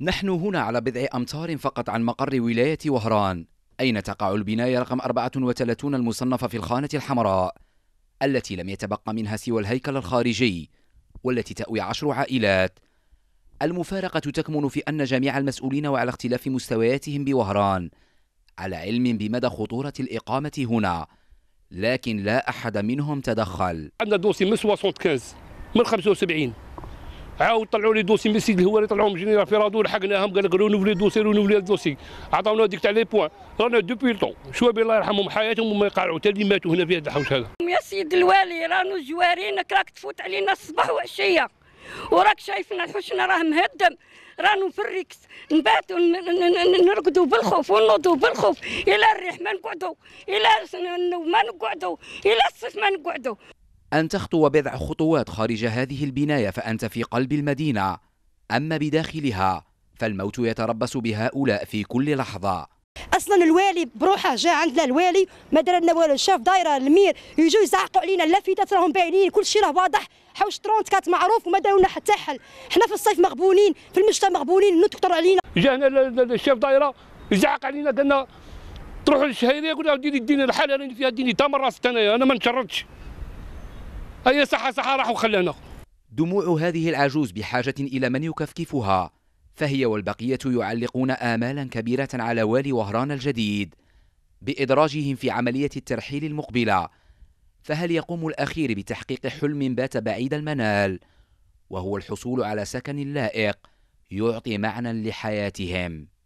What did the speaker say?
نحن هنا على بضع أمتار فقط عن مقر ولاية وهران أين تقع البناية رقم 34 المصنفة في الخانة الحمراء التي لم يتبقى منها سوى الهيكل الخارجي والتي تأوي عشر عائلات المفارقة تكمن في أن جميع المسؤولين وعلى اختلاف مستوياتهم بوهران على علم بمدى خطورة الإقامة هنا لكن لا أحد منهم تدخل عندنا دوسي من 75 من 75 عاود طلعوا لي دوسي من سيد الهواري طلعوا من جنيرال فيرادو لحقناهم قال لك رونوفلي دوسي رونوفلي دوسي عطاونا هذيك تاع لي بوان رانا دوبي طون شباب الله يرحمهم حياتهم وما يقعوا اللي ماتوا هنا في هذا الحوش هذا يا سيد الوالي رانو جوارينك راك تفوت علينا الصباح والعشيه وراك شايفنا حوشنا راه مهدم رانو في الريكس نباتوا نرقدوا بالخوف ونوضوا بالخوف الى الريح ما نقعدوا الى ما نقعدوا الى الصيف ما نقعدوا أن تخطو بضع خطوات خارج هذه البناية فأنت في قلب المدينة أما بداخلها فالموت يتربص بهؤلاء في كل لحظة اصلا الوالي بروحه جاء عندنا الوالي ما دار لنا والو شاف دايره المير يجوا يزعقوا علينا اللافتات راهم باينين كل شيء راه واضح حوش كانت معروف وما داروا لنا حتى حل حنا في الصيف مغبونين في المشتى مغبونين نتكتر علينا جا هنا الشاف دايره يزعق علينا قالنا تروحوا للشهيريه قلنا ديني ديني الحال انا فيها ديني تمر راسك انايا انا ما نشردش أي صحة صحة راحوا خلينا دموع هذه العجوز بحاجة إلى من يكفكفها فهي والبقية يعلقون آمالا كبيرة على والي وهران الجديد بإدراجهم في عملية الترحيل المقبلة فهل يقوم الأخير بتحقيق حلم بات بعيد المنال وهو الحصول على سكن لائق يعطي معنى لحياتهم